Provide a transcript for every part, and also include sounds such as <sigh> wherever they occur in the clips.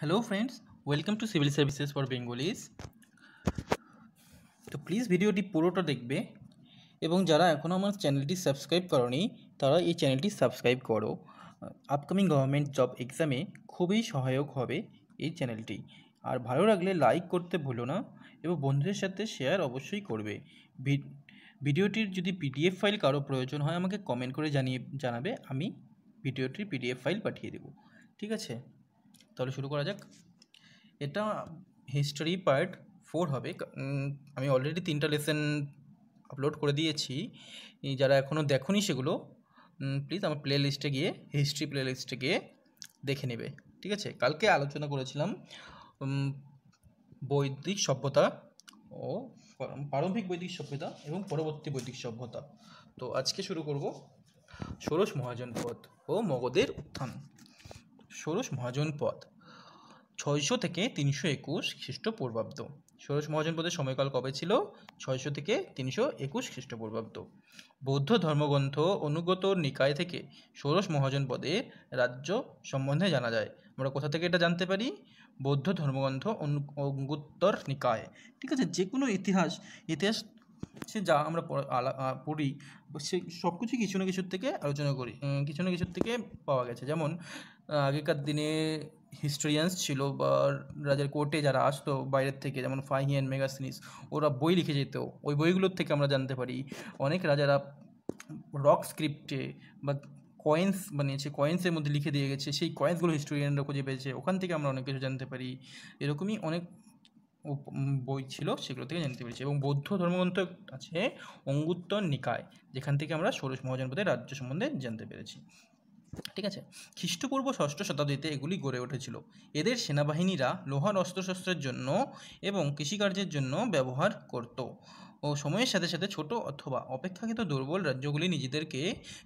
hello friends welcome to civil services for Bengalis তো please ভিডিওটি পুরোটা দেখবে এবং যারা এখনও আমার চ্যানেলটি সাবস্ক্রাইব করনি তারা এই চ্যানেলটি সাবস্ক্রাইব করো আপকামিং গভর্নমেন্ট জব এক্সামে খুবই সহায়ক হবে এই চ্যানেলটি আর ভালো লাগলে লাইক করতে ভুলো না এবং বন্ধুদের সাথে শেয়ার অবশ্যই করবে ভিডিওটির যদি পিডিএফ ফাইল কারো প্রয়োজন হয় আমাকে কমেন্ট করে জানিয়ে জানাবে আমি ভিডিওটির পিডিএফ ফাইল পাঠিয়ে দেবো ঠিক আছে তাহলে শুরু করা যাক এটা হিস্টরি পার্ট ফোর হবে আমি অলরেডি তিনটা লেসেন আপলোড করে দিয়েছি যারা এখনও দেখনি সেগুলো প্লিজ আমার প্লে লিস্টে গিয়ে হিস্ট্রি প্লে লিস্টে গিয়ে দেখে নেবে ঠিক আছে কালকে আলোচনা করেছিলাম বৈদিক সভ্যতা ও প্রারম্ভিক বৈদিক সভ্যতা এবং পরবর্তী বৈদিক সভ্যতা তো আজকে শুরু করব ষোড়শ মহাজন পথ ও মগধের উত্থান ষোড়শ মহাজনপদ ছয়শো থেকে তিনশো একুশ খ্রিস্টপূর্বাব্দ ষোড়শ মহাজন পদের সময়কাল কবে ছিল ছয়শো থেকে তিনশো একুশ খ্রিস্টপূর্বাব্দ বৌদ্ধ ধর্মগ্রন্থ অনুগত নিকায় থেকে ষোড়শ মহাজন পদে রাজ্য সম্বন্ধে জানা যায় আমরা কোথা থেকে এটা জানতে পারি বৌদ্ধ ধর্মগ্রন্থ অঙ্গুত্তর নিকায় ঠিক আছে যে কোনো ইতিহাস ইতিহাস সে যা আমরা পড়ি সে সব কিছু কিছু না কিছুর থেকে আলোচনা করি কিছু না কিছুর থেকে পাওয়া গেছে যেমন আগেকার দিনে হিস্টোরিয়ানস ছিল বা রাজার কোর্টে যারা আসতো বাইরের থেকে যেমন ফাহিয়ান মেগাসিনিস ওরা বই লিখে যেত ওই বইগুলোর থেকে আমরা জানতে পারি অনেক রাজারা রক স্ক্রিপ্টে বা কয়েন্স বানিয়েছে কয়েন্সের মধ্যে লিখে দিয়ে গেছে সেই কয়েন্সগুলো হিস্টোরিয়ানরা খুঁজে পেয়েছে ওখান থেকে আমরা অনেক কিছু জানতে পারি এরকমই অনেক বই ছিল সেগুলো থেকে জানতে পেরেছি এবং বৌদ্ধ ধর্মগ্রন্থ আছে অঙ্গুত্তর নিকায় যেখান থেকে আমরা ষোড়শ মহাজনপদের রাজ্য সম্বন্ধে জানতে পেরেছি ঠিক আছে খ্রিস্টপূর্ব ষষ্ঠ শতাব্দীতে এগুলি গড়ে উঠেছিল এদের সেনাবাহিনীরা লোহার অস্ত্রশস্ত্রের জন্য এবং কৃষিকার্যের জন্য ব্যবহার করত ও সময়ের সাথে সাথে ছোট অথবা অপেক্ষাকৃত দুর্বল রাজ্যগুলি নিজেদেরকে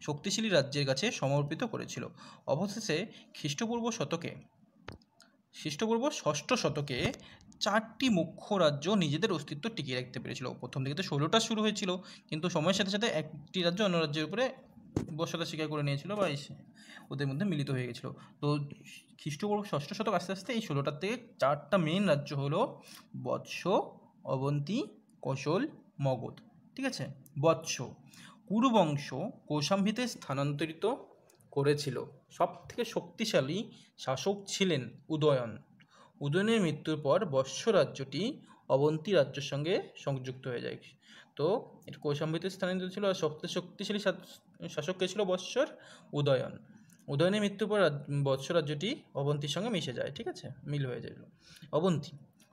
শক্তিশালী রাজ্যের কাছে সমর্পিত করেছিল অবশেষে খ্রিস্টপূর্ব শতকে খ্রিস্টপূর্ব ষষ্ঠ শতকে চারটি মুখ্য রাজ্য নিজেদের অস্তিত্ব টিকিয়ে রাখতে পেরেছিল প্রথম দিকে তো ষোলোটা শুরু হয়েছিল কিন্তু সময়ের সাথে সাথে একটি রাজ্য অন্য রাজ্যের উপরে বস্যতা স্বীকার করে নিয়েছিল বা ওদের মধ্যে মিলিত হয়ে গেছিলো তো খ্রিস্টপূর্ব ষষ্ঠ শতক আস্তে আস্তে এই ষোলোটার থেকে চারটা মেন রাজ্য হলো বৎস অবন্তী কৌশল মগধ ঠিক আছে বৎস কুরুবংশ কৌশাম্বিতে স্থানান্তরিত করেছিল সব থেকে শক্তিশালী শাসক ছিলেন উদয়ন উদয়নের মৃত্যুর পর বৎস রাজ্যটি অবন্তী রাজ্যের সঙ্গে সংযুক্ত হয়ে যায় তো এটা কৌশাম্বিতে স্থানান্তরিত ছিল আর সবচেয়ে শক্তিশালী শাসক কে ছিল বৎসর উদয়ন উদয়নের মৃত্যুর পর বৎস রাজ্যটি অবন্তীর সঙ্গে মিশে যায় ঠিক আছে মিল হয়ে যায় অবন্তী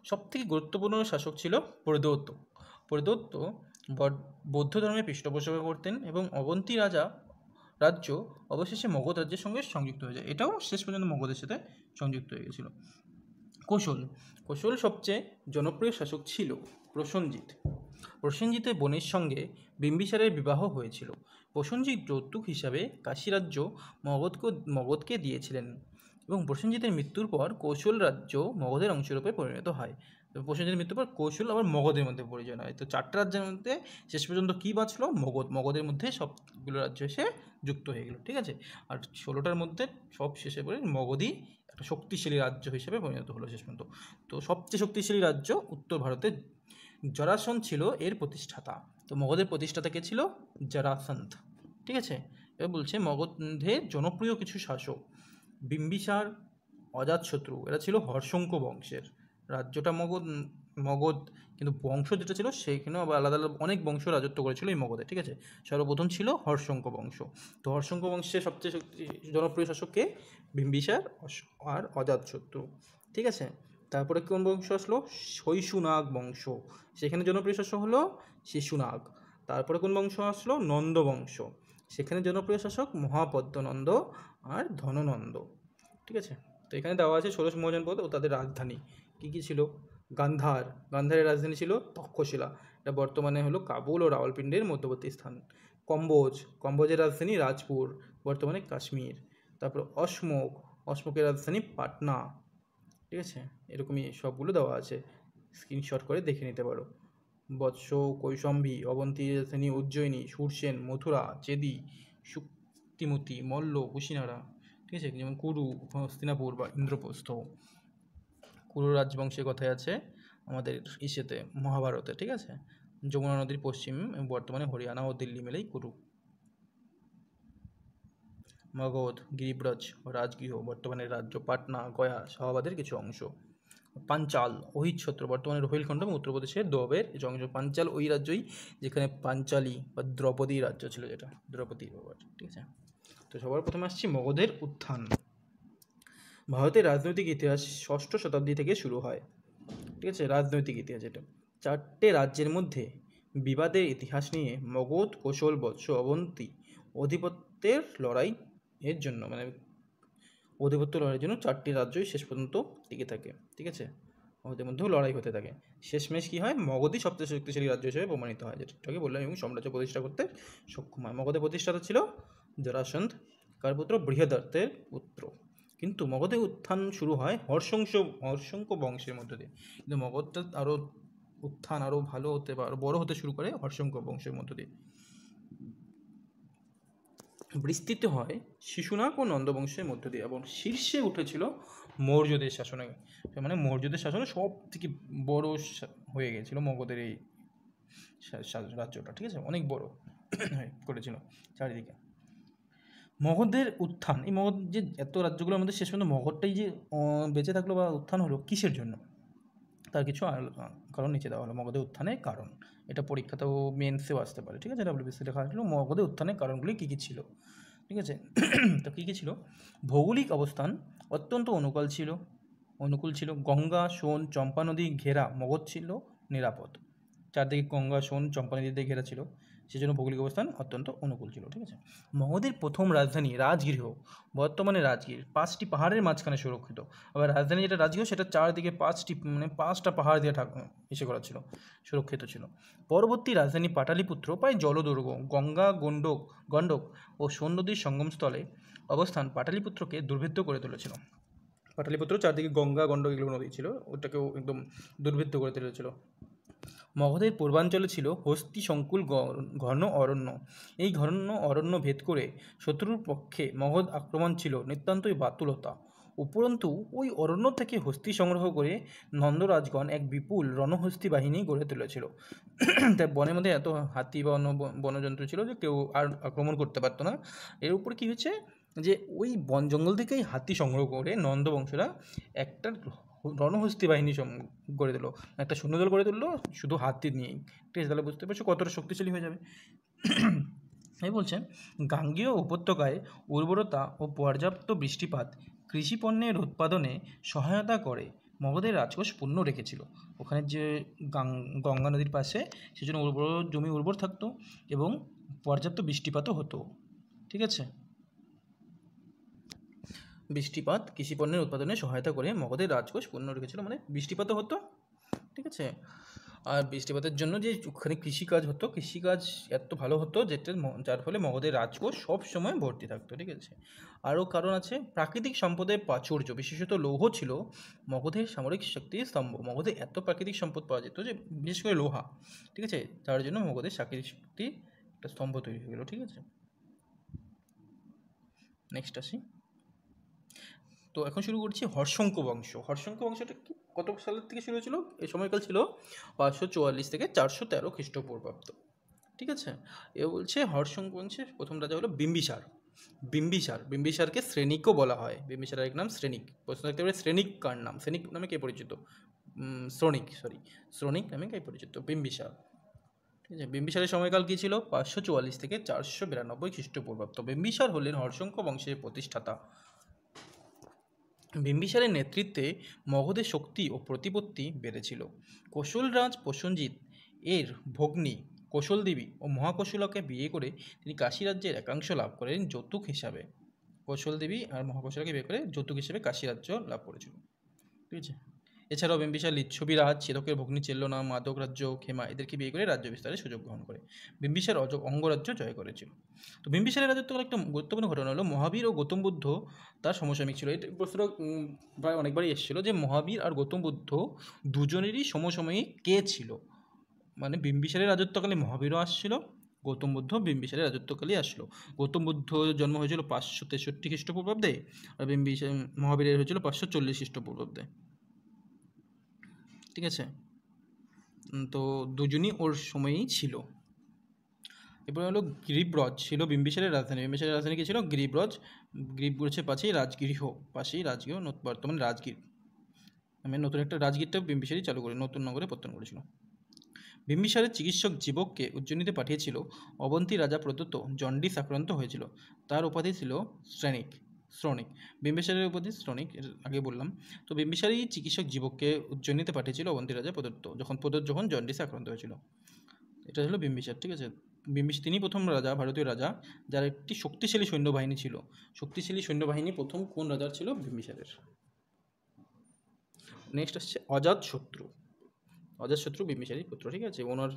সবথেকে গুরুত্বপূর্ণ শাসক ছিল প্রদত্ত প্রদত্ত বৌদ্ধ ধর্মে পৃষ্ঠপোষক করতেন এবং অবন্তী রাজা রাজ্য অবশেষে মগধ রাজ্যের সঙ্গে সংযুক্ত হয়ে যায় এটাও শেষ পর্যন্ত মগধের সাথে সংযুক্ত হয়ে গেছিল কৌশল কৌশল সবচেয়ে জনপ্রিয় শাসক ছিল প্রসেনজিৎ প্রসঞ্জিতের বোনের সঙ্গে বিম্বিসারের বিবাহ হয়েছিল প্রসেনজিৎ যৌতুক হিসাবে কাশী রাজ্য মগধকে মগধকে দিয়েছিলেন এবং প্রসেনজিতের মৃত্যুর পর কৌশল রাজ্য মগধের অংশরূপে পরিণত হয় প্রসেনজিতের মৃত্যুর পর কৌশল আবার মগধের মধ্যে পরিচয় হয় তো চারটা রাজ্যের মধ্যে শেষ পর্যন্ত কী বাঁচলো মগধ মগধের মধ্যে সবগুলো রাজ্য এসে যুক্ত হয়ে গেলো ঠিক আছে আর ষোলোটার মধ্যে সব শেষে পরে মগধই একটা শক্তিশালী রাজ্য হিসেবে পরিণত হলো শেষ পর্যন্ত তো সবচেয়ে শক্তিশালী রাজ্য উত্তর ভারতের জরাসন ছিল এর প্রতিষ্ঠাতা তো মগধের প্রতিষ্ঠাতাকে ছিল জরাসন্ধ ঠিক আছে এবার বলছে মগধে জনপ্রিয় কিছু শাসক বিম্বিসার অজাতশত্রু এরা ছিল হর্ষঙ্ক বংশের রাজ্যটা মগধ মগধ কিন্তু বংশ যেটা ছিল সেখানেও আবার আলাদা আলাদা অনেক বংশ রাজত্ব করেছিল এই মগধে ঠিক আছে সর্বপ্রথম ছিল হর্ষঙ্ক বংশ তো হর্ষঙ্ক বংশের সবচেয়ে জনপ্রিয় শাসককে বিম্বিসার আর অজাতশত্রু ঠিক আছে তারপরে কোন বংশ আসলো শৈশুনাগ বংশ সেখানে জনপ্রিয় শাসক হলো শিশুনাগ তারপরে কোন বংশ আসলো নন্দ বংশ সেখানে জনপ্রিয় শাসক মহাপদ্মনন্দ আর ধননন্দ ঠিক আছে তো এখানে দেওয়া আছে ষোলশ মহাজনপদ ও তাদের রাজধানী কী কী ছিল গান্ধার গান্ধারের রাজধানী ছিল তক্ষশিলা এটা বর্তমানে হলো কাবুল ও রাওয়ালপিন্ডের মধ্যবর্তী স্থান কম্বোজ কম্বোজের রাজধানী রাজপুর বর্তমানে কাশ্মীর তারপর অসমোক অসমোকের রাজধানী পাটনা ঠিক আছে এরকমই সবগুলো দেওয়া আছে স্ক্রিনশট করে দেখে নিতে পারো বৎস কৈশম্ভী অবন্তী শ্রেণী উজ্জয়িনী সুরসেন মথুরা চেদি শুক্তিমতি মল্ল কুশিনারা ঠিক আছে যেমন কুরু হস্তিনাপুর বা ইন্দ্রপ্রস্থ কুরু রাজবংশের কথায় আছে আমাদের ইসেতে মহাভারতে ঠিক আছে যমুনা নদীর পশ্চিম বর্তমানে হরিয়ানা ও দিল্লি মেলেই কুরু মগধ গিরিব্রজ রাজগৃহ বর্তমানে রাজ্য পাটনা গয়া শাহবাদের কিছু অংশ পাঞ্চাল ওহিত ছত্র বর্তমানে রোহিলখণ্ড এবং উত্তরপ্রদেশের দবের যে অংশ পাঞ্চাল ওই রাজ্যই যেখানে পাঞ্চালি বা দ্রৌপদী রাজ্য ছিল যেটা দ্রৌপদী ঠিক আছে তো সবার প্রথমে আসছি মগধের উত্থান ভারতের রাজনৈতিক ইতিহাস ষষ্ঠ শতাব্দী থেকে শুরু হয় ঠিক আছে রাজনৈতিক ইতিহাস এটা চারটে রাজ্যের মধ্যে বিবাদের ইতিহাস নিয়ে মগধ কৌশল বৎস অবন্তী অধিপত্যের লড়াই এর জন্য মানে অধিপত্য লড়াইয়ের জন্য চারটি রাজ্যই শেষ পর্যন্ত টিকে থাকে ঠিক আছে ওদের মধ্যেও লড়াই হতে থাকে শেষমেশ কী হয় মগধই সবচেয়ে শক্তিশালী রাজ্য হিসেবে প্রমাণিত হয় যেটাকে বললাম এবং সাম্রাজ্য প্রতিষ্ঠা করতে সক্ষম হয় মগধের প্রতিষ্ঠাতা ছিল জরাসন্ধ কার পুত্র বৃহদার্থের পুত্র কিন্তু মগধে উত্থান শুরু হয় হর্ষংস হর্ষঙ্ক বংশের মধ্য দিয়ে কিন্তু মগধটা আরও উত্থান আরও ভালো হতে বা আরও বড়ো হতে শুরু করে হর্ষঙ্ক বংশের মধ্য দিয়ে বিস্তৃত হয় শিশুনাগ ও নন্দবংশের মধ্য দিয়ে এবং শীর্ষে উঠেছিল মৌর্যদের শাসনে মানে মৌর্যদের শাসনে সব থেকে বড় হয়ে গেছিল মগধের এই রাজ্যটা ঠিক আছে অনেক বড় করেছিল চারিদিকে মগধের উত্থান এই মগধ যে এত রাজ্যগুলোর মধ্যে শেষ পর্যন্ত মগধটাই যে বেঁচে থাকলো বা উত্থান হলো কিসের জন্য তার কিছু কারণ নিচে দেওয়া হলো মগধের উত্থানের কারণ এটা পরীক্ষা তো মেন্সেও আসতে পারে ঠিক আছে বিসি লেখা হয়েছিল মগধে উত্থানের কারণগুলি কী কী ছিল ঠিক আছে <clears throat> তো কী কী ছিল ভৌগোলিক অবস্থান অত্যন্ত অনুকূল ছিল অনুকূল ছিল গঙ্গা সোন চম্পা নদী ঘেরা মগধ ছিল নিরাপদ চারদিকে গঙ্গা সোন চম্পা নদীতে ঘেরা ছিল সেজন্য ভৌগোলিক অবস্থান অত্যন্ত অনুকূল ছিল ঠিক আছে মগধের প্রথম রাজধানী রাজগৃহ বর্তমানে রাজগীর পাঁচটি পাহাড়ের মাঝখানে সুরক্ষিত আবার রাজধানী যেটা রাজগৃহ সেটা চারদিকে পাঁচটি মানে পাঁচটা পাহাড় দিয়ে ঠাক এসে করা ছিল সুরক্ষিত ছিল পরবর্তী রাজধানী পাটালিপুত্র প্রায় জলদুর্গ গঙ্গা গণ্ডক গণ্ডক ও সৈন্যদীর সঙ্গমস্থলে অবস্থান পাটালিপুত্রকে দুর্ভেদ্য করে তুলেছিল পাটালিপুত্র চারদিকে গঙ্গা গণ্ডক এগুলো নদী ছিল ওটাকেও একদম দুর্বৃত্ত করে তুলেছিল মগধের পূর্বাঞ্চলে ছিল হস্তি সংকুল ঘন অরণ্য এই ঘন অরণ্য ভেদ করে শত্রুর পক্ষে মগধ আক্রমণ ছিল নিতান্তই বাতুলতা উপরন্তু ওই অরণ্য থেকে হস্তি সংগ্রহ করে নন্দরাজগণ এক বিপুল রণহস্তি বাহিনী গড়ে তুলেছিল তাই বনের মধ্যে এত হাতি বা অন্য বনযন্ত্র ছিল যে কেউ আর আক্রমণ করতে পারতো না এর উপর কী হচ্ছে যে ওই বন জঙ্গল থেকেই হাতি সংগ্রহ করে নন্দবংশরা একটা রণহস্তি বাহিনী গড়ে তুলো একটা সৈন্যদল গড়ে তুললো শুধু হাতি নিয়েই ঠিক আছে তাহলে বুঝতে পারছো কতটা শক্তিশালী হয়ে যাবে <clears throat> এই বলছেন গাঙ্গীয় উপত্যকায় উর্বরতা ও পর্যাপ্ত বৃষ্টিপাত কৃষিপণ্যের উৎপাদনে সহায়তা করে মগধের রাজকোষ পূর্ণ রেখেছিল ওখানে যে গঙ্গা নদীর পাশে সেজন্য উর্বর জমি উর্বর থাকতো এবং পর্যাপ্ত বৃষ্টিপাতও হতো ঠিক আছে বৃষ্টিপাত কৃষিপণ্যের উৎপাদনে সহায়তা করে মগধের রাজকোষ পূর্ণ রেখেছিল মানে বৃষ্টিপাতও হতো ঠিক আছে আর বৃষ্টিপাতের জন্য যে ওখানে কৃষিকাজ হতো কৃষিকাজ এত ভালো হতো যেটা যার ফলে মগধের রাজকোষ সব সময় ভর্তি থাকতো ঠিক আছে আরও কারণ আছে প্রাকৃতিক সম্পদের প্রাচুর্য বিশেষত লৌহ ছিল মগধের সামরিক শক্তির স্তম্ভ মগধে এত প্রাকৃতিক সম্পদ পাওয়া যেত যে বিশেষ করে লোহা ঠিক আছে যার জন্য মগধের সাকৃতিক শক্তি একটা স্তম্ভ তৈরি হয়ে গেল ঠিক আছে নেক্সট আসি তো এখন শুরু করছি হর্ষঙ্ক বংশ হর্ষঙ্ক বংশটা কি কত সালের থেকে শুরু হয়েছিল এ সময়কাল ছিল পাঁচশো চুয়াল্লিশ থেকে চারশো তেরো খ্রিস্টপূর্বাব্দ ঠিক আছে এ বলছে হর্ষঙ্ক বংশের প্রথম রাজা হলো বিম্বিসার বিম্বিসার বিম্বিসারকে শ্রেণিকও বলা হয় বিম্বিসার এক নাম শ্রেণিক প্রশ্ন থাকতে পারে শ্রেণিক কার নাম শ্রেণিক নামে কে পরিচিত শ্রণিক সরি শ্রণিক নামে কে পরিচিত বিম্বিসার ঠিক আছে বিম্বিসারের সময়কাল কী ছিল পাঁচশো চুয়াল্লিশ থেকে চারশো বিরানব্বই খ্রিস্টপূর্বাব্দ বিম্বিসার হলেন হর্ষঙ্ক বংশের প্রতিষ্ঠাতা বিম্বিসারের নেতৃত্বে মগধের শক্তি ও প্রতিপত্তি বেড়েছিল কৌশলরাজ প্রসঞ্জিৎ এর ভগ্নী কৌশলদেবী ও মহাকৌশলাকে বিয়ে করে তিনি কাশী রাজ্যের একাংশ লাভ করেন যৌতুক হিসাবে কৌশলদেবী আর মহাকৌশলাকে বিয়ে করে যৌতুক হিসাবে কাশী রাজ্য লাভ করেছিল ঠিক আছে এছাড়াও বিম্বিসার লিচ্ছবিরাজ চেতকের ভগ্নী চেল্লনা মাদক রাজ্য খেমা এদেরকে বিয়ে করে রাজ্য বিস্তারের সুযোগ গ্রহণ করে বিম্বিসার অজ অঙ্গরাজ্য জয় করেছিল তো বিম্বিসারের রাজত্বকাল একটা গুরুত্বপূর্ণ ঘটনা হলো মহাবীর ও গৌতম বুদ্ধ তার সমসাময়িক ছিল এটা প্রশ্ন প্রায় অনেকবারই এসেছিল যে মহাবীর আর গৌতম বুদ্ধ দুজনেরই সমসাময়িক কে ছিল মানে বিম্বিসারের রাজত্বকালে মহাবীরও আসছিল গৌতম বুদ্ধ বিম্বিসারের রাজত্বকালেই আসলো গৌতম বুদ্ধ জন্ম হয়েছিল পাঁচশো তেষট্টি খ্রিস্টপূর্বাব্দে আর বিম্বিসার মহাবীরের হয়েছিল পাঁচশো চল্লিশ খ্রিস্টপূর্বাব্দে ঠিক আছে তো দুজনই ওর সময়ই ছিল এরপরে হলো গ্রীবরজ ছিল বিম্বিসারের রাজধানী বিম্বিসারের রাজধানী কি ছিল গ্রীবরজ গ্রীবরজের পাশেই রাজগৃহ পাশেই রাজগৃহ বর্তমানে রাজগীর আমি মানে নতুন একটা রাজগীরটা বিম্বিসারই চালু করে নতুন নগরে পত্তন করেছিল বিম্বিসারের চিকিৎসক জীবককে উজ্জয়িনীতে পাঠিয়েছিল অবন্তী রাজা প্রদত্ত জন্ডিস আক্রান্ত হয়েছিল তার উপাধি ছিল শ্রেণিক শ্রমিক বিম্বিসারের উপদেশ শ্রমিক আগে বললাম তো বিম্বিসারই চিকিৎসক জীবককে উজ্জয়িনীতে পাঠিয়েছিল অবন্তী রাজা প্রদত্ত যখন প্রদত্ত যখন জন্ডিসে আক্রান্ত হয়েছিল এটা হলো বিম্বিসার ঠিক আছে বিম্বিস তিনি প্রথম রাজা ভারতীয় রাজা যার একটি শক্তিশালী সৈন্যবাহিনী ছিল শক্তিশালী সৈন্যবাহিনী প্রথম কোন রাজার ছিল বিম্বিসারের নেক্সট আসছে অজাত শত্রু অজাতশত্রু বিম্বিসারী পুত্র ঠিক আছে ওনার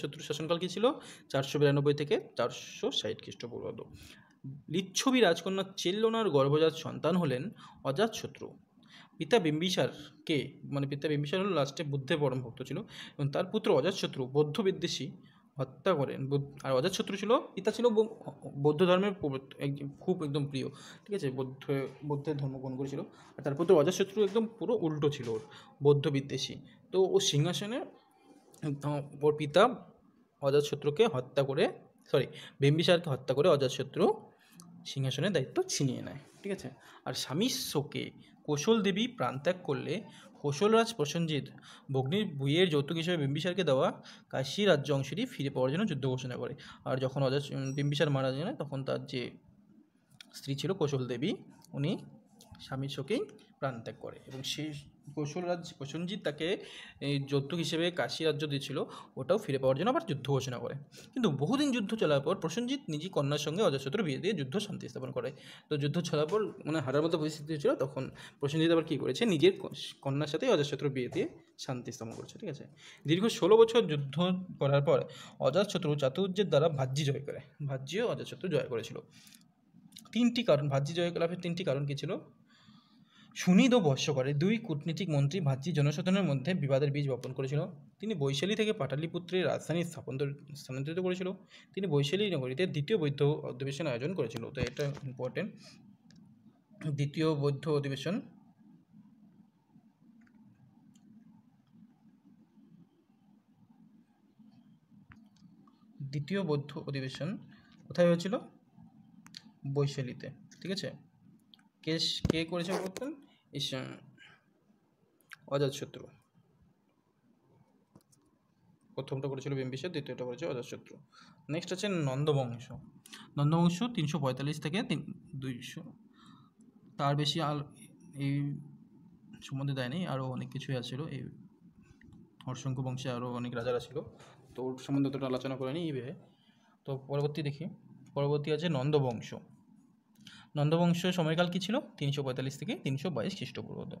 শত্রুর শাসনকাল কী ছিল চারশো বিরানব্বই থেকে চারশো ষাট খ্রিস্টপূর্বাব্দ লিচ্ছবি রাজকন্যা চেল্লোনার গর্ভজাত সন্তান হলেন অজাতশত্রু পিতা বিম্বিসারকে মানে পিতা বিম্বিসার হল লাস্টে বুদ্ধের পরম ভক্ত ছিল এবং তার পুত্র অজাতশত্রু বৌদ্ধ বিদ্বেষী হত্যা করেন আর অজাতশত্রু ছিল পিতা ছিল বৌদ্ধ ধর্মের খুব একদম প্রিয় ঠিক আছে বৌদ্ধ বৌদ্ধের ধর্ম গ্রহণ করেছিল আর তার পুত্র অজাতশত্রু একদম পুরো উল্টো ছিল ওর বৌদ্ধ বিদ্বেষী তো ও সিংহাসনে ওর পিতা অজাতশত্রুকে হত্যা করে সরি বিম্বিসারকে হত্যা করে অজাতশত্রু সিংহাসনের দায়িত্ব ছিনিয়ে নেয় ঠিক আছে আর স্বামীর শোকে কৌশল দেবী প্রাণত্যাগ করলে কোশলরাজ প্রসেনজিৎ ভগ্নির বইয়ের যৌতুক হিসেবে বিম্বিসারকে দেওয়া কাশী রাজ্য অংশটি ফিরে পাওয়ার জন্য যুদ্ধ ঘোষণা করে আর যখন অজা বিম্বিসার মারা যায় তখন তার যে স্ত্রী ছিল কৌশল দেবী উনি স্বামীর শোকেই প্রাণত্যাগ করে এবং সেই কৌশলরাজ প্রসঞ্জিৎ তাকে এই যৌতুক হিসেবে কাশী রাজ্য দিয়েছিল ওটাও ফিরে পাওয়ার জন্য আবার যুদ্ধ ঘোষণা করে কিন্তু বহুদিন যুদ্ধ চলার পর প্রসঞ্জিৎ নিজে কন্যার সঙ্গে অজস্র বিয়ে দিয়ে যুদ্ধ শান্তি স্থাপন করে তো যুদ্ধ চলার পর মানে হারার মতো পরিস্থিতি ছিল তখন প্রসঞ্জিৎ আবার কী করেছে নিজের কন্যার সাথে অজস্র বিয়ে দিয়ে শান্তি স্থাপন করেছে ঠিক আছে দীর্ঘ ষোলো বছর যুদ্ধ করার পর অজাতশত্রু চাতুর্যের দ্বারা ভাজ্যি জয় করে ভাজ্যিও অজাতশত্রু জয় করেছিল তিনটি কারণ ভাজ্যি লাভের তিনটি কারণ কী ছিল সুনিদ ও ভস্যকরে দুই কূটনীতিক মন্ত্রী ভাতৃ জনসাধারণের মধ্যে বিবাদের বীজ বপন করেছিল তিনি বৈশালী থেকে পাটালিপুত্রের রাজধানী স্থাপন স্থানান্তরিত করেছিল তিনি বৈশালী নগরীতে দ্বিতীয় বৌদ্ধ অধিবেশন আয়োজন করেছিল তো এটা ইম্পর্টেন্ট দ্বিতীয় বৌদ্ধ অধিবেশন দ্বিতীয় বৌদ্ধ অধিবেশন কোথায় হয়েছিল বৈশালীতে ঠিক আছে কেস কে করেছে বলতেন অজাতশত্রু প্রথমটা করেছিল বিম্বিসার দ্বিতীয়টা করেছে অজাতশত্রু নেক্সট আছে নন্দবংশ নন্দবংশ তিনশো পঁয়তাল্লিশ থেকে তিন দুইশো তার বেশি আর এই সম্বন্ধে দেয়নি আরও অনেক কিছুই আছিল এই হর্ষঙ্ক বংশে আরও অনেক রাজারা ছিল তো ওর সম্বন্ধে অতটা আলোচনা করেনি এইভাবে তো পরবর্তী দেখি পরবর্তী আছে নন্দবংশ নন্দবংশের সময়কাল কী ছিল তিনশো পঁয়তাল্লিশ থেকে তিনশো বাইশ খ্রিস্টপূর্বাব্দ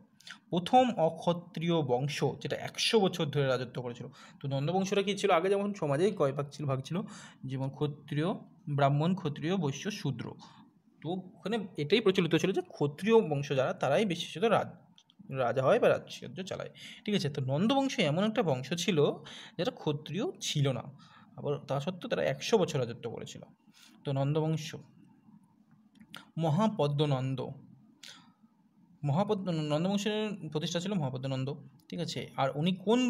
প্রথম অক্ষত্রিয় বংশ যেটা একশো বছর ধরে রাজত্ব করেছিল তো নন্দবংশরা কী ছিল আগে যেমন সমাজে কয় ভাগ ছিল ভাগ ছিল যেমন ক্ষত্রিয় ব্রাহ্মণ ক্ষত্রিয় বৈশ্য শূদ্র তো ওখানে এটাই প্রচলিত ছিল যে ক্ষত্রিয় বংশ যারা তারাই বিশেষত রাজ রাজা হয় বা রাজ্য চালায় ঠিক আছে তো নন্দবংশ এমন একটা বংশ ছিল যেটা ক্ষত্রিয় ছিল না আবার তা সত্ত্বেও তারা একশো বছর রাজত্ব করেছিল তো নন্দবংশ মহাপদ্মনন্দ মহাপদ্ম নন্দবংশের প্রতিষ্ঠা ছিল মহাপদ্মনন্দ ঠিক আছে আর উনি কোন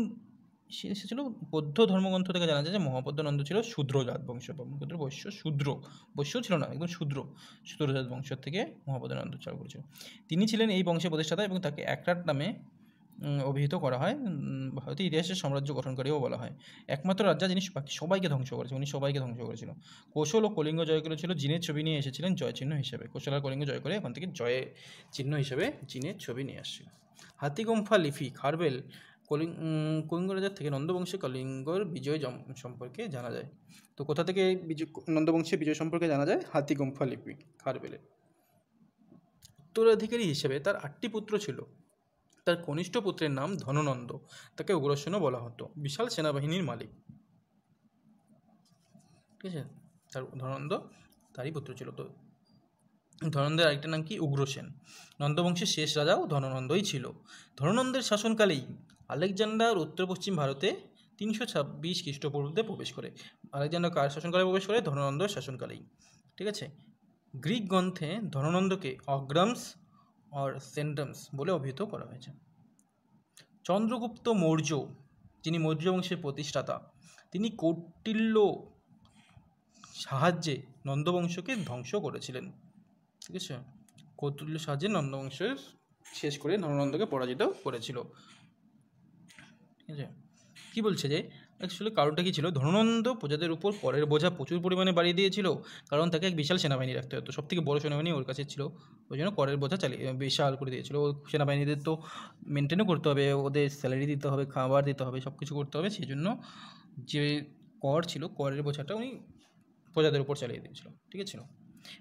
সে ছিল বৌদ্ধ ধর্মগ্রন্থ থেকে জানা যায় যে মহাপদ্মনন্দ ছিল শূদ্রজাত বংশ ব্রহ্মপুত্র বৈশ্য শূদ্র বৈশ্য ছিল না একদম শূদ্র শূদ্রজাত বংশ থেকে মহাপদ্মনন্দ চালু করেছিল তিনি ছিলেন এই বংশের প্রতিষ্ঠাতা এবং তাকে একরাট নামে অভিহিত করা হয় ভারতীয় ইতিহাসের সাম্রাজ্য গঠনকারীও বলা হয় একমাত্র রাজা যিনি বাকি সবাইকে ধ্বংস করেছে উনি সবাইকে ধ্বংস করেছিল কৌশল ও কলিঙ্গ জয় করেছিল জিনের ছবি নিয়ে এসেছিলেন জয় চিহ্ন হিসেবে কৌশল আর কলিঙ্গ জয় করে এখান থেকে জয়ের চিহ্ন হিসেবে চীনের ছবি নিয়ে আসছিল হাতিগুম্ফা লিফি খারবেল কলিং কলিঙ্গ রাজার থেকে নন্দবংশে কলিঙ্গর বিজয় সম্পর্কে জানা যায় তো কোথা থেকে বিজয় নন্দবংশে বিজয় সম্পর্কে জানা যায় হাতিগুম্ফা লিপি খারবেলের উত্তরাধিকারী হিসেবে তার আটটি পুত্র ছিল তার কনিষ্ঠ পুত্রের নাম ধননন্দ তাকে উগ্রসেনও বলা হতো বিশাল সেনাবাহিনীর মালিক ঠিক আছে তার ধনন্দ তারই পুত্র ছিল তো ধনন্দের আরেকটা নাম কি উগ্রসেন নন্দবংশের শেষ রাজাও ধননন্দই ছিল ধননন্দের শাসনকালেই আলেকজান্ডার উত্তর পশ্চিম ভারতে তিনশো ছাব্বিশ খ্রিস্টপূর্বে প্রবেশ করে আলেকজান্ডার কার শাসনকালে প্রবেশ করে ধননন্দর শাসনকালেই ঠিক আছে গ্রিক গ্রন্থে ধননন্দকে অগ্রামস অর সেন্ডমস বলে অভিহিত করা হয়েছে চন্দ্রগুপ্ত মৌর্য যিনি মৌর্য বংশের প্রতিষ্ঠাতা তিনি কৌটিল্য সাহায্যে নন্দবংশকে ধ্বংস করেছিলেন ঠিক আছে কৌটিল্য সাহায্যে নন্দবংশের শেষ করে নরনন্দকে পরাজিত করেছিল ঠিক আছে কী বলছে যে অ্যাকচুয়ালি কারণটা কী ছিল ধনানন্দ প্রজাদের উপর পরের বোঝা প্রচুর পরিমাণে বাড়িয়ে দিয়েছিল কারণ তাকে এক বিশাল সেনাবাহিনী রাখতে হতো সবথেকে বড় সেনাবাহিনী ওর কাছে ছিল ওই জন্য করের বোঝা চালিয়ে বিশাল করে দিয়েছিল ও সেনাবাহিনীদের তো মেনটেনও করতে হবে ওদের স্যালারি দিতে হবে খাবার দিতে হবে সব কিছু করতে হবে সেই জন্য যে কর ছিল করের বোঝাটা উনি প্রজাদের উপর চালিয়ে দিয়েছিল ঠিক আছে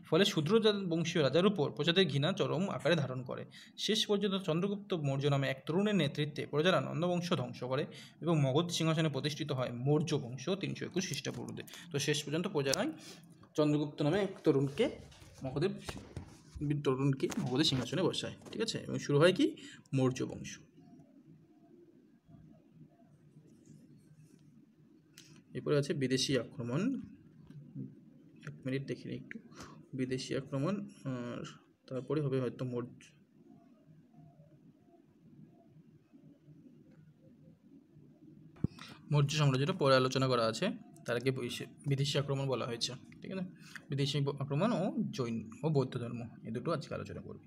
ফলে শূদ্র বংশীয় রাজার উপর প্রজাদের ঘৃণা চরম আকারে ধারণ করে শেষ পর্যন্ত চন্দ্রগুপ্ত মৌর্য নামে এক তরুণের নেতৃত্বে প্রজারা নন্দবংশ ধ্বংস করে এবং মগধ সিংহাসনে প্রতিষ্ঠিত হয় মৌর্য বংশ তিনশো একুশ খ্রিস্টাপূর্বে তো শেষ পর্যন্ত প্রজারাই চন্দ্রগুপ্ত নামে এক তরুণকে মগধের তরুণকে মগধের সিংহাসনে বসায় ঠিক আছে এবং শুরু হয় কি মৌর্য বংশ এরপরে আছে বিদেশি আক্রমণ এক মিনিট দেখে একটু বিদেশি আক্রমণ আর তারপরে হবে হয়তো মৌর্য মৌর্য সাম্রাজ্যটা পরে আলোচনা করা আছে তার আগে বিদেশি আক্রমণ বলা হয়েছে ঠিক আছে বিদেশি আক্রমণ ও জৈন ও বৌদ্ধ ধর্ম এ দুটো আজকে আলোচনা করবে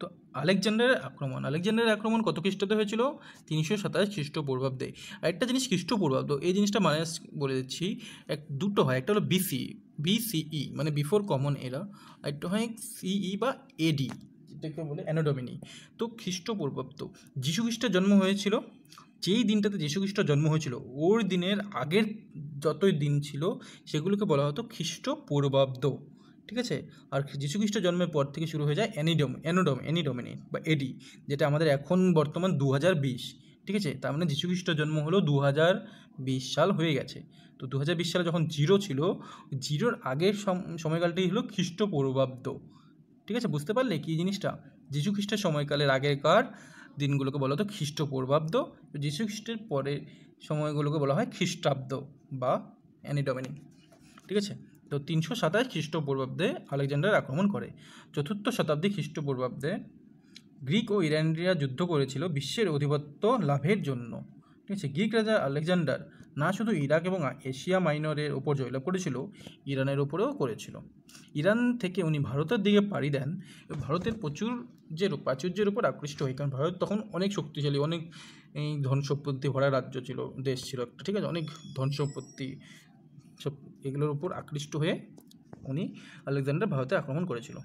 তো আলেকজান্ডারের আক্রমণ আলেকজান্ডারের আক্রমণ কত খ্রিস্টাব্দে হয়েছিল তিনশো সাতাশ খ্রিস্টপূর্বাব্দে আরেকটা জিনিস খ্রিস্টপূর্বাব্দ এই জিনিসটা মানে বলে দিচ্ছি এক দুটো হয় একটা হলো বিসি বিসিই e, মানে বিফোর কমন এরা আরেকটা হয় সিই বা এডি যেটাকে বলে অ্যানোডমিনি তো খ্রিস্টপূর্বাব্দ খ্রিস্টের জন্ম হয়েছিল যেই দিনটাতে খ্রিস্ট জন্ম হয়েছিল ওর দিনের আগের যতই দিন ছিল সেগুলোকে বলা হতো খ্রিস্টপূর্বাব্দ ঠিক আছে আর খ্রিস্ট জন্মের পর থেকে শুরু হয়ে যায় অ্যানিডম অ্যানোডম অ্যানিডোমিনি বা এডি যেটা আমাদের এখন বর্তমান দু হাজার বিশ ঠিক আছে তার মানে যীশু খ্রিস্টের জন্ম হলো দু হাজার বিশ সাল হয়ে গেছে তো দু হাজার বিশ সালে যখন জিরো ছিল জিরোর আগের সময়কালটি হলো খ্রিস্টপূর্বাব্দ ঠিক আছে বুঝতে পারলে কী জিনিসটা যীশু খ্রিস্টের সময়কালের আগেকার দিনগুলোকে বলা হতো খ্রিস্টপূর্বাব্দ যীশু খ্রিস্টের পরের সময়গুলোকে বলা হয় খ্রিস্টাব্দ বা অ্যানিডমিনি ঠিক আছে তো তিনশো সাতাশ খ্রিস্টপূর্বাব্দে আলেকজান্ডার আক্রমণ করে চতুর্থ শতাব্দী খ্রিস্টপূর্বাব্দে গ্রিক ও ইরানিয়া যুদ্ধ করেছিল বিশ্বের অধিপত্য লাভের জন্য ঠিক আছে গ্রিক রাজা আলেকজান্ডার না শুধু ইরাক এবং এশিয়া মাইনরের ওপর জয়লাভ করেছিল ইরানের ওপরেও করেছিল ইরান থেকে উনি ভারতের দিকে পাড়ি দেন ভারতের প্রচুর যে প্রাচুর্যের উপর আকৃষ্ট হয় কারণ ভারত তখন অনেক শক্তিশালী অনেক ধন সম্পত্তি ভরা রাজ্য ছিল দেশ ছিল একটা ঠিক আছে অনেক ধন সম্পত্তি সব এগুলোর উপর আকৃষ্ট হয়ে উনি আলেকজান্ডার ভারতে আক্রমণ করেছিল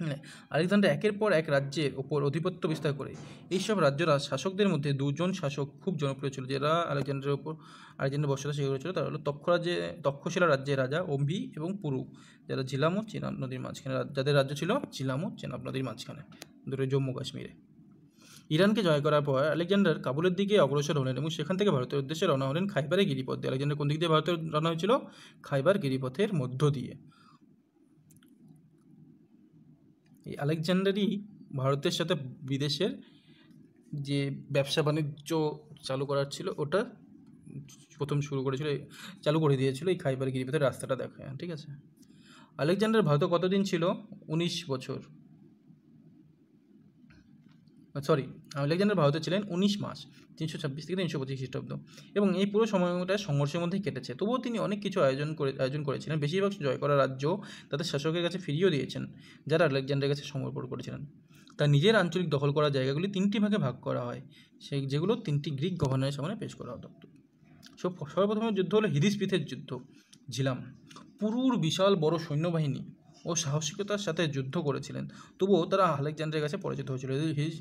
হ্যাঁ, আলেকজান্ডার একের পর এক রাজ্যের ওপর আধিপত্য বিস্তার করে এইসব রাজ্যরা শাসকদের মধ্যে দুজন শাসক খুব জনপ্রিয় ছিল যারা আলেকজান্ডারের ওপর আলেকজান্ডার বর্ষরা শিকার ছিল তারা হলো তক্ষরাজ্যে তক্ষশিলা রাজ্যের রাজা অম্বি এবং পুরু যারা ঝিলাম ও চেনাব নদীর মাঝখানে যাদের রাজ্য ছিল ঝিলাম ও চেনাব নদীর মাঝখানে দুটো জম্মু কাশ্মীরে ইরানকে জয় করার পর আলেকজান্ডার কাবুলের দিকে অগ্রসর হলেন এবং সেখান থেকে ভারতের উদ্দেশ্যে রওনা হলেন খাইবারের গিরিপথ দিয়ে আলেকজান্ডার কোন দিক দিয়ে ভারতের রওনা হয়েছিল খাইবার গিরিপথের মধ্য দিয়ে এই আলেকজান্ডারই ভারতের সাথে বিদেশের যে ব্যবসা বাণিজ্য চালু করার ছিল ওটা প্রথম শুরু করেছিল চালু করে দিয়েছিল এই খাইবার গিরিপথের রাস্তাটা দেখায় ঠিক আছে আলেকজান্ডার ভারতে কতদিন ছিল উনিশ বছর সরি আলেকজান্ডার ভারতে ছিলেন উনিশ মাস তিনশো ছাব্বিশ থেকে তিনশো পঁচিশ খ্রিস্টাব্দ এবং এই পুরো সময়টা সংঘর্ষের মধ্যেই কেটেছে তবুও তিনি অনেক কিছু আয়োজন করে আয়োজন করেছিলেন বেশিরভাগ জয় করা রাজ্য তাদের শাসকের কাছে ফিরিয়েও দিয়েছেন যারা আলেকজান্ডারের কাছে সমর্পণ করেছিলেন তার নিজের আঞ্চলিক দখল করা জায়গাগুলি তিনটি ভাগে ভাগ করা হয় সেই যেগুলো তিনটি গ্রিক গভর্নরের সামনে পেশ করা হতো সব সর্বপ্রথমের যুদ্ধ হলো হিদিসপিথের যুদ্ধ ঝিলাম পুরুর বিশাল বড় সৈন্যবাহিনী ও সাহসিকতার সাথে যুদ্ধ করেছিলেন তবুও তারা আলেকজান্ডারের কাছে পরাজিত হয়েছিল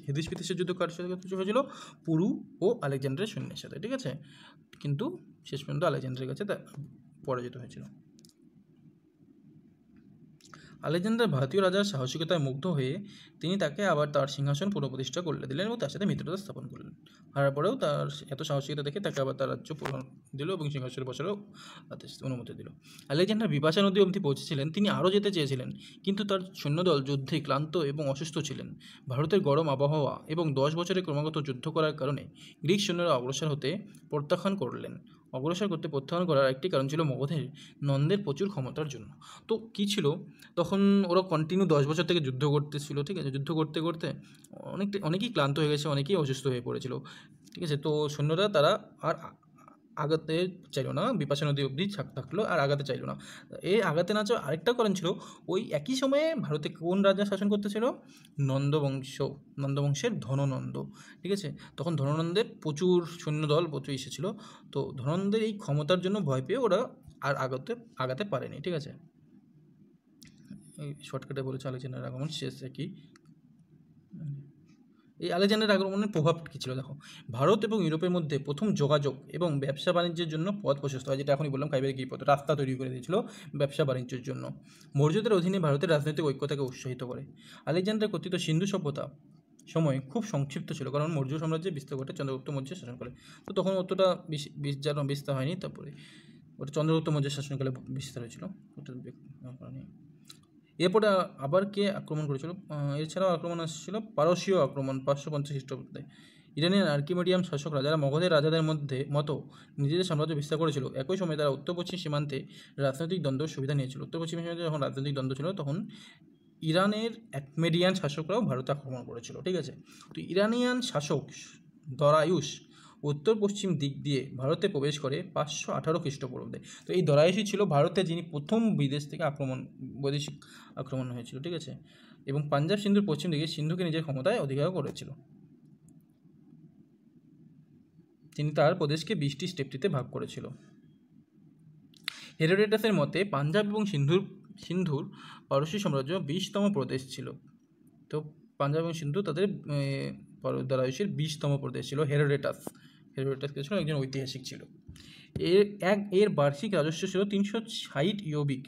হিদিস পিতিসের যুদ্ধ কার সাথে হয়েছিল পুরু ও আলেকজান্ডারের সৈন্যের সাথে ঠিক আছে কিন্তু শেষ পর্যন্ত আলেকজান্ডারের কাছে পরাজিত হয়েছিল আলেকজান্ডার ভারতীয় রাজার সাহসিকতায় মুগ্ধ হয়ে তিনি তাকে আবার তার সিংহাসন পুনঃপ্রতিষ্ঠা করলে দিলেন এবং তার সাথে মিত্রতা স্থাপন করলেন হারার পরেও তার এত সাহসিকতা দেখে তাকে আবার তার রাজ্য পূরণ দিল এবং সিংহাসনের বসারও অনুমতি দিল আলেকজান্ডার বিপাশা নদী অবধি পৌঁছেছিলেন তিনি আরও যেতে চেয়েছিলেন কিন্তু তার সৈন্যদল যুদ্ধে ক্লান্ত এবং অসুস্থ ছিলেন ভারতের গরম আবহাওয়া এবং দশ বছরে ক্রমাগত যুদ্ধ করার কারণে গ্রিক সৈন্যরা অগ্রসর হতে প্রত্যাখ্যান করলেন অগ্রসর করতে প্রত্যাহার করার একটি কারণ ছিল মগধের নন্দের প্রচুর ক্ষমতার জন্য তো কী ছিল তখন ওরা কন্টিনিউ দশ বছর থেকে যুদ্ধ করতেছিল ঠিক আছে যুদ্ধ করতে করতে অনেক অনেকেই ক্লান্ত হয়ে গেছে অনেকেই অসুস্থ হয়ে পড়েছিল ঠিক আছে তো সৈন্যরা তারা আর আগাতে চাইলো না বিপাশা নদী অবধি থাকলো আর আগাতে চাইলো না এই আগাতে না চাও আরেকটা কারণ ছিল ওই একই সময়ে ভারতে কোন রাজা শাসন করতেছিল নন্দবংশ নন্দবংশের ধননন্দ ঠিক আছে তখন ধননন্দের প্রচুর সৈন্যদল প্রচুর এসেছিলো তো ধননন্দের এই ক্ষমতার জন্য ভয় পেয়ে ওরা আর আগাতে আগাতে পারেনি ঠিক আছে এই শর্টকাটে বলেছে আলোচনার আগমন শেষ একই এই আলেকজান্ডার আক্রমণের প্রভাব কী ছিল দেখো ভারত এবং ইউরোপের মধ্যে প্রথম যোগাযোগ এবং ব্যবসা বাণিজ্যের জন্য পথ প্রশস্ত হয় যেটা এখনই বললাম কাইবের গিরিপথ রাস্তা তৈরি করে দিয়েছিল ব্যবসা বাণিজ্যের জন্য মর্যাদার অধীনে ভারতের রাজনৈতিক ঐক্যতাকে উৎসাহিত করে আলেকজান্ডার কথিত সিন্ধু সভ্যতা সময় খুব সংক্ষিপ্ত ছিল কারণ মৌর্য সাম্রাজ্যে বিস্তার ঘটে চন্দ্রগুপ্ত মৌর্য শাসন করে তো তখন অতটা বিস্তার বিস্তার হয়নি তারপরে ওটা চন্দ্রগুপ্ত মৌর্য শাসনকালে বিস্তার হয়েছিল ওটা এরপরে আবার কে আক্রমণ করেছিল এছাড়াও আক্রমণ আসছিল পারসীয় আক্রমণ পাঁচশো পঞ্চাশ খ্রিস্টাব্দে ইরানিয়ান আর্কিমিডিয়াম শাসকরা যারা মগধের রাজাদের মধ্যে মতো নিজেদের সাম্রাজ্য বিস্তার করেছিল একই সময় তারা উত্তর পশ্চিম সীমান্তে রাজনৈতিক দ্বন্দ্ব সুবিধা নিয়েছিল উত্তর পশ্চিম সীমান্তে যখন রাজনৈতিক দ্বন্দ্ব ছিল তখন ইরানের একমেডিয়ান শাসকরাও ভারতে আক্রমণ করেছিল ঠিক আছে তো ইরানিয়ান শাসক দরায়ুষ উত্তর পশ্চিম দিক দিয়ে ভারতে প্রবেশ করে পাঁচশো আঠারো খ্রিস্টপূর্বে তো এই দরায়সি ছিল ভারতে যিনি প্রথম বিদেশ থেকে আক্রমণ বৈদেশিক আক্রমণ হয়েছিল ঠিক আছে এবং পাঞ্জাব সিন্ধুর পশ্চিম দিকে সিন্ধুকে নিজের ক্ষমতায় অধিকার করেছিল তিনি তার প্রদেশকে বিশটি স্টেপটিতে ভাগ করেছিল হেরোডেটাসের মতে পাঞ্জাব এবং সিন্ধুর সিন্ধুর পারসী সাম্রাজ্য বিশতম প্রদেশ ছিল তো পাঞ্জাব এবং সিন্ধু তাদের দরায়ুষের বিশতম প্রদেশ ছিল হেরোডেটাস হেরোডোটাস কে ছিল একজন ঐতিহাসিক ছিল এর এক এর বার্ষিক রাজস্ব ছিল তিনশো ষাট ইয়োবিক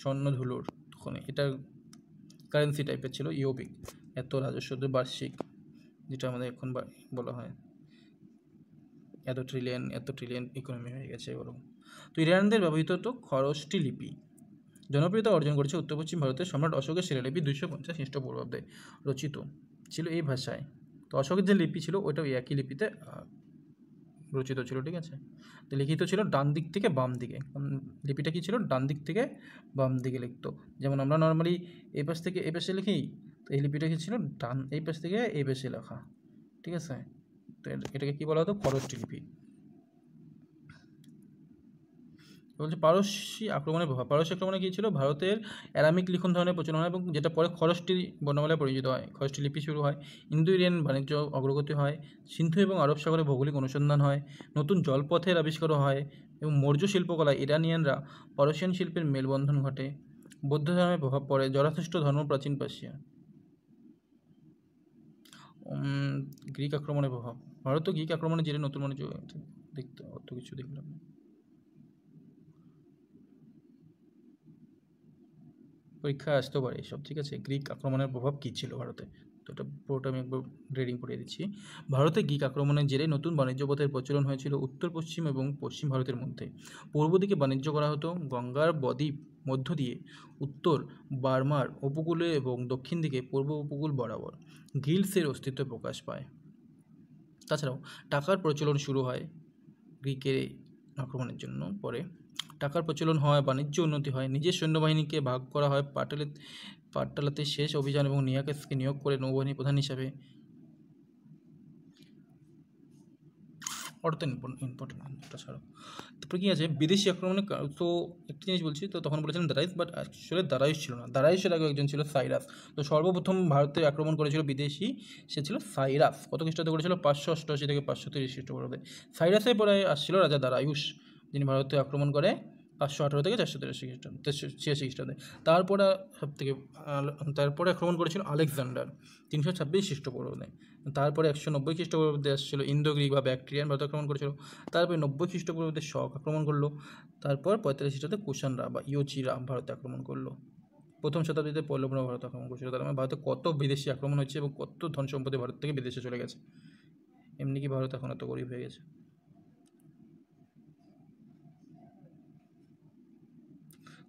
স্বর্ণধুলোর ওখানে এটা কারেন্সি টাইপের ছিল ইয়োবিক এত রাজস্ব বার্ষিক যেটা আমাদের এখন বলা হয় এত ট্রিলিয়ন এত ট্রিলিয়ন ইকোনমি হয়ে গেছে এবার তো ইরানদের ব্যবহৃত তো খরচটি লিপি জনপ্রিয়তা অর্জন করেছে উত্তর পশ্চিম ভারতের সম্রাট অশোকের শিলালিপি দুইশো পঞ্চাশ খ্রিস্টপূর্বাব্দে রচিত ছিল এই ভাষায় তো অশোকের যে লিপি ছিল ওইটা একই লিপিতে রচিত ছিল ঠিক আছে তো লিখিত ছিল ডান দিক থেকে বাম দিকে লিপিটা কী ছিল ডান দিক থেকে বাম দিকে লিখতো যেমন আমরা নর্মালি এই পাশ থেকে এই পাশে লিখি তো এই লিপিটা কী ছিল ডান এই পাশ থেকে এই পাশে লেখা ঠিক আছে তো এটাকে কী বলা হতো খরচ লিপি বলছে পারস্যী আক্রমণের প্রভাব পারস্যী আক্রমণে কী ছিল ভারতের অ্যারামিক লিখন ধরনের প্রচলন হয় এবং যেটা পরে খরস্টি বর্ণমালায় পরিচিত হয় খরস্টি লিপি শুরু হয় ইন্দো ইরিয়ান বাণিজ্য অগ্রগতি হয় সিন্ধু এবং আরব সাগরে ভৌগোলিক অনুসন্ধান হয় নতুন জলপথের আবিষ্কারও হয় এবং মৌর্য শিল্পকলায় ইরানিয়ানরা পারসিয়ান শিল্পের মেলবন্ধন ঘটে বৌদ্ধ ধর্মের প্রভাব পড়ে জরাথুষ্ট ধর্ম প্রাচীন পার্সিয়া গ্রিক আক্রমণের প্রভাব ভারত গ্রিক আক্রমণে জেরে নতুন মানে দেখতে অত কিছু দেখলাম না পরীক্ষা আসতে পারে এসব ঠিক আছে গ্রিক আক্রমণের প্রভাব কী ছিল ভারতে তো এটা পুরোটা আমি একবার রেডিং পড়িয়ে দিচ্ছি ভারতে গ্রিক আক্রমণের জেরে নতুন বাণিজ্য পথের প্রচলন হয়েছিল উত্তর পশ্চিম এবং পশ্চিম ভারতের মধ্যে পূর্ব দিকে বাণিজ্য করা হতো গঙ্গার বদ্বীপ মধ্য দিয়ে উত্তর বার্মার উপকূলে এবং দক্ষিণ দিকে পূর্ব উপকূল বরাবর গিলসের অস্তিত্ব প্রকাশ পায় তাছাড়াও টাকার প্রচলন শুরু হয় গ্রিকের আক্রমণের জন্য পরে টাকার প্রচলন হয় বাণিজ্য উন্নতি হয় নিজের সৈন্যবাহিনীকে ভাগ করা হয় পাটালে পাটটালাতে শেষ অভিযান এবং নিয়াকেসকে নিয়োগ করে নৌবাহিনী প্রধান হিসাবে অর্থ ইম্পর্টেন্ট অর্থটা তারপরে কী আছে বিদেশি আক্রমণে তো একটি জিনিস বলছি তো তখন বলেছিলেন দারাইস বাট অ্যাকচুয়ালি দারাইস ছিল না দারাইসের আগে একজন ছিল সাইরাস তো সর্বপ্রথম ভারতে আক্রমণ করেছিল বিদেশি সে ছিল সাইরাস কত খ্রিস্টাব্দে করেছিল পাঁচশো অষ্টআশি থেকে পাঁচশো তিরিশ খ্রিস্টপূর্বাব্দে সাইরাসের পরে আসছিল রাজা দারায়ুস যিনি ভারতে আক্রমণ করে পাঁচশো আঠারো থেকে চারশো তেরাশি খ্রিস্টাব্দে ছিয়াশি খ্রিস্টাব্দে তারপরে সব থেকে তারপরে আক্রমণ করেছিল আলেকজান্ডার তিনশো ছাব্বিশ খ্রিস্টপূর্বাব্দে তারপরে একশো নব্বই খ্রিস্টপূর্বাব্দে আসছিল ইন্দো গ্রিক বা ব্যাকটেরিয়ান ভারত আক্রমণ করেছিল তারপরে নব্বই খ্রিস্টপূর্বাব্দে শখ আক্রমণ করলো তারপর পঁয়তাল্লিশ খ্রিস্টাব্দে কুষাণরা বা ইয়োচিরা ভারতে আক্রমণ করলো প্রথম শতাব্দীতে পল্লবরা ভারত আক্রমণ করেছিল তার মানে ভারতে কত বিদেশি আক্রমণ হচ্ছে এবং কত ধন সম্পত্তি ভারত থেকে বিদেশে চলে গেছে এমনি কি ভারত এখন এত গরিব হয়ে গেছে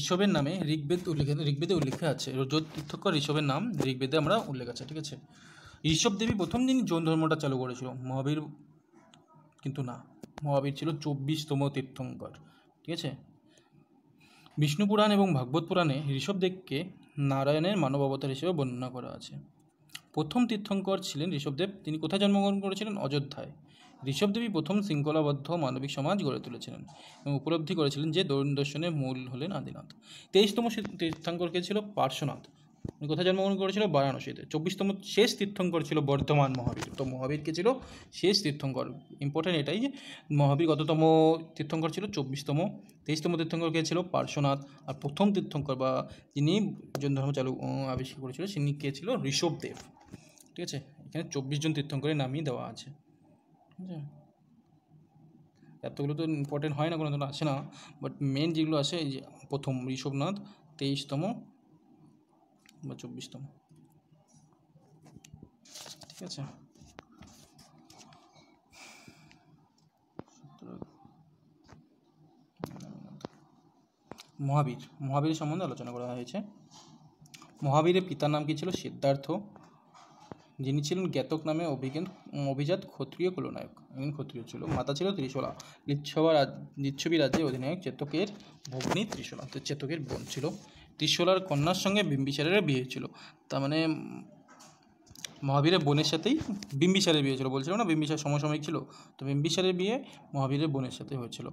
ঋষভের নামে ঋগ্বেদ উল্লেখ ঋগ্বেদে উল্লেখ আছে যোধ তীর্থকর ঋষভের নাম ঋগ্বেদে আমরা উল্লেখ আছে ঠিক আছে ঋষভ দেবী প্রথম দিন জৈন ধর্মটা চালু করেছিল মহাবীর কিন্তু না মহাবীর ছিল চব্বিশতম তীর্থঙ্কর ঠিক আছে বিষ্ণু পুরাণ এবং ভাগবত পুরাণে ঋষভদেবকে নারায়ণের মানব অবতার হিসেবে বর্ণনা করা আছে প্রথম তীর্থঙ্কর ছিলেন ঋষভদেব তিনি কোথায় জন্মগ্রহণ করেছিলেন অযোধ্যায় ঋষভদেবী প্রথম শৃঙ্খলাবদ্ধ মানবিক সমাজ গড়ে তুলেছিলেন এবং উপলব্ধি করেছিলেন যে দরুণ দর্শনের মূল হলেন আদিনাথ তেইশতম তীর্থাঙ্কর কে ছিল পার্শ্বনাথ উনি কোথায় জন্মগ্রহণ করেছিল বারাণসীতে চব্বিশতম শেষ তীর্থঙ্কর ছিল বর্ধমান মহাবীর তো মহাবীরকে ছিল শেষ তীর্থঙ্কর ইম্পর্ট্যান্ট এটাই যে মহাবীর কততম তীর্থঙ্কর ছিল চব্বিশতম তেইশতম তীর্থঙ্কর কে ছিল পার্শ্বনাথ আর প্রথম তীর্থঙ্কর বা যিনি জৈন ধর্ম চালু আবিষ্কার করেছিল তিনি কে ছিল ঋষভদেব ঠিক আছে এখানে চব্বিশ জন তীর্থঙ্করের নামই দেওয়া আছে আছে এতগুলো তো ইম্পর্টেন্ট হয় না কোনো দিন আসে না বাট মেন যেগুলো আছে এই যে প্রথম ঋষভনাথ তেইশতম বা চব্বিশতম ঠিক আছে মহাবীর মহাবীর সম্বন্ধে আলোচনা করা হয়েছে মহাবীরের পিতার নাম কী ছিল সিদ্ধার্থ যিনি ছিলেন জ্ঞাতক নামে অভিজ্ঞান অভিজাত ক্ষত্রিয় কুলনায়ক এবং ক্ষত্রিয় ছিল মাতা ছিল ত্রিশলা লিচ্ছবা রাজ লিচ্ছবি রাজ্যের অধিনায়ক চেতকের ভগ্নী ত্রিশলা তো চেতকের বোন ছিল ত্রিশলার কন্যার সঙ্গে বিম্বিসারের বিয়ে ছিল তার মানে মহাবীরের বোনের সাথেই বিম্বিসারের বিয়ে ছিল বলছিল না বিম্বিসার সমসাময়িক ছিল তো বিম্বিসারের বিয়ে মহাবীরের বোনের সাথে হয়েছিল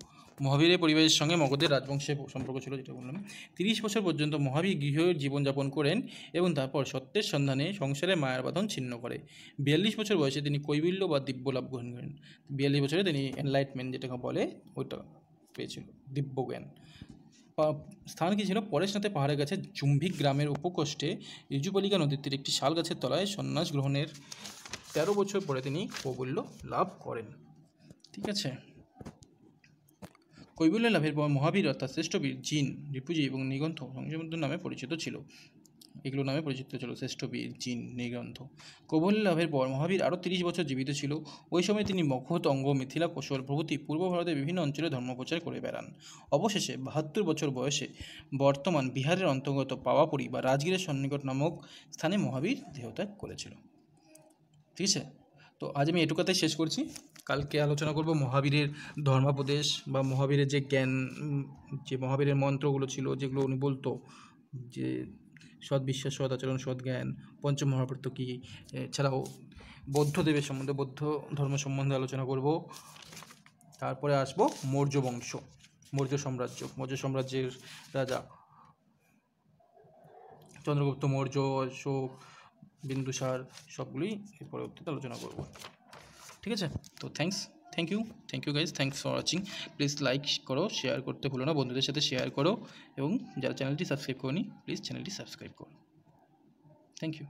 মহাবীরের পরিবারের সঙ্গে মগধের রাজবংশের সম্পর্ক ছিল যেটা বললাম তিরিশ বছর পর্যন্ত মহাবীর গৃহের জীবনযাপন করেন এবং তারপর সত্যের সন্ধানে সংসারে মায়ার বাঁধন ছিন্ন করে বিয়াল্লিশ বছর বয়সে তিনি কৈবিল্য বা দিব্য লাভ গ্রহণ করেন বিয়াল্লিশ বছরে তিনি এনলাইটমেন্ট যেটাকে বলে ওইটা পেয়েছিল জ্ঞান স্থান কি ছিল পরেশনাথে পাহাড়ের কাছে জুম্ভিক গ্রামের উপকষ্টে ইজুপালিকা নদীর তীর একটি শাল গাছের তলায় সন্ন্যাস গ্রহণের তেরো বছর পরে তিনি কৈবল্য লাভ করেন ঠিক আছে কৈবল্য লাভের পর মহাবীর অর্থাৎ শ্রেষ্ঠ বীর জিন রিপুজি এবং নিগন্থ সংযমুদ্র নামে পরিচিত ছিল এগুলো নামে পরিচিত ছিল শ্রেষ্ঠ বীর জিন নিগ্রন্থ কৌবল্য লাভের পর মহাবীর আরও তিরিশ বছর জীবিত ছিল ওই সময় তিনি মগহত অঙ্গ মিথিলা কৌশল প্রভৃতি পূর্ব ভারতের বিভিন্ন অঞ্চলে ধর্মপ্রচার করে বেড়ান অবশেষে বাহাত্তর বছর বয়সে বর্তমান বিহারের অন্তর্গত পাওয়াপুরি বা রাজগীরের সন্নিকট নামক স্থানে মহাবীর দেহত্যাগ করেছিল ঠিক আছে তো আজ আমি এটুকাতেই শেষ করছি কালকে আলোচনা করব মহাবীরের ধর্মাপদেশ বা মহাবীরের যে জ্ঞান যে মহাবীরের মন্ত্রগুলো ছিল যেগুলো উনি বলতো যে সৎ বিশ্বাস সৎ আচরণ সৎ জ্ঞান পঞ্চম মহাপ্রত্য কী এছাড়াও বৌদ্ধদেবের সম্বন্ধে বৌদ্ধ ধর্ম সম্বন্ধে আলোচনা করব তারপরে আসব মৌর্য বংশ মৌর্য সাম্রাজ্য মৌর্য সাম্রাজ্যের রাজা চন্দ্রগুপ্ত মৌর্য অশোক বিন্দুসার সবগুলি এরপরবর্তীতে আলোচনা করব ঠিক আছে তো thanks thank you thank you guys thanks for watching please like করো শেয়ার করতে ভুলো না বন্ধুদের সাথে শেয়ার করো এবং যারা চ্যানেলটি সাবস্ক্রাইব করনি প্লিজ চ্যানেলটি সাবস্ক্রাইব করো থ্যাংক ইউ